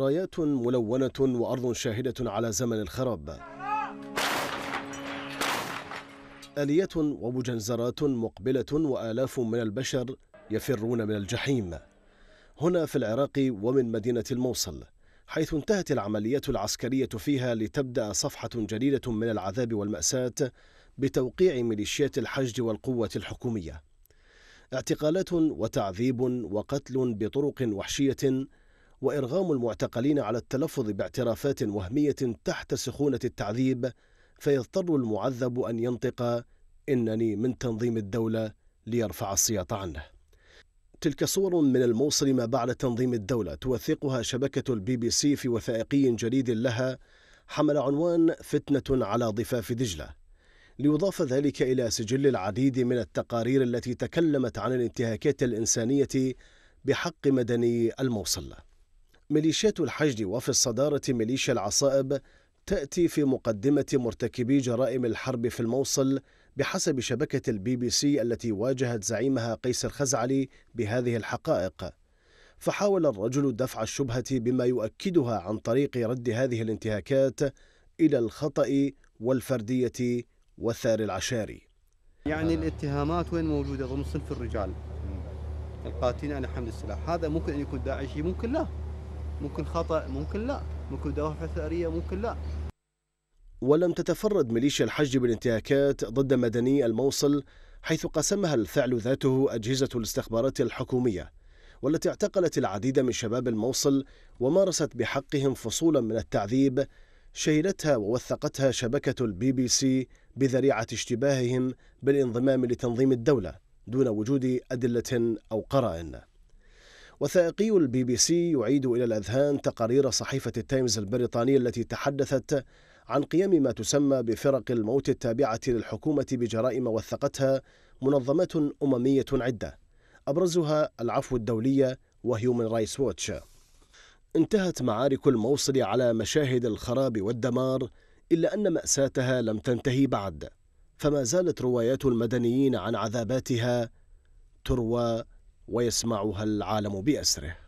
رايات ملونة وأرض شاهدة على زمن الخراب آليات ومجنزرات مقبلة وآلاف من البشر يفرون من الجحيم هنا في العراق ومن مدينة الموصل حيث انتهت العمليات العسكرية فيها لتبدأ صفحة جديدة من العذاب والمأساة بتوقيع ميليشيات الحشد والقوة الحكومية اعتقالات وتعذيب وقتل بطرق وحشية وإرغام المعتقلين على التلفظ باعترافات وهمية تحت سخونة التعذيب فيضطر المعذب أن ينطق إنني من تنظيم الدولة ليرفع السياط عنه تلك صور من الموصل ما بعد تنظيم الدولة توثقها شبكة البي بي سي في وثائقي جديد لها حمل عنوان فتنة على ضفاف دجلة ليضاف ذلك إلى سجل العديد من التقارير التي تكلمت عن الانتهاكات الإنسانية بحق مدني الموصل ميليشيات الحشد وفي الصدارة ميليشيا العصائب تأتي في مقدمة مرتكبي جرائم الحرب في الموصل بحسب شبكة البي بي سي التي واجهت زعيمها قيس الخزعلي بهذه الحقائق فحاول الرجل دفع الشبهة بما يؤكدها عن طريق رد هذه الانتهاكات إلى الخطأ والفردية والثار العشاري يعني الاتهامات وين موجودة ضمن صنف الرجال القاتلين على حمل السلاح هذا ممكن أن يكون داعشي ممكن لا ممكن خطأ ممكن لا ممكن دوافع ثأرية ممكن لا ولم تتفرد ميليشيا الحج بالانتهاكات ضد مدني الموصل حيث قسمها الفعل ذاته أجهزة الاستخبارات الحكومية والتي اعتقلت العديد من شباب الموصل ومارست بحقهم فصولا من التعذيب شهدتها ووثقتها شبكة البي بي سي بذريعة اشتباههم بالانضمام لتنظيم الدولة دون وجود أدلة أو قرائن وثائقي البي بي سي يعيد إلى الأذهان تقارير صحيفة التايمز البريطانية التي تحدثت عن قيام ما تسمى بفرق الموت التابعة للحكومة بجرائم وثقتها منظمات أممية عدة أبرزها العفو الدولية وهيومن رايتس ووتش انتهت معارك الموصل على مشاهد الخراب والدمار إلا أن مأساتها لم تنتهي بعد فما زالت روايات المدنيين عن عذاباتها تروى ويسمعها العالم بأسره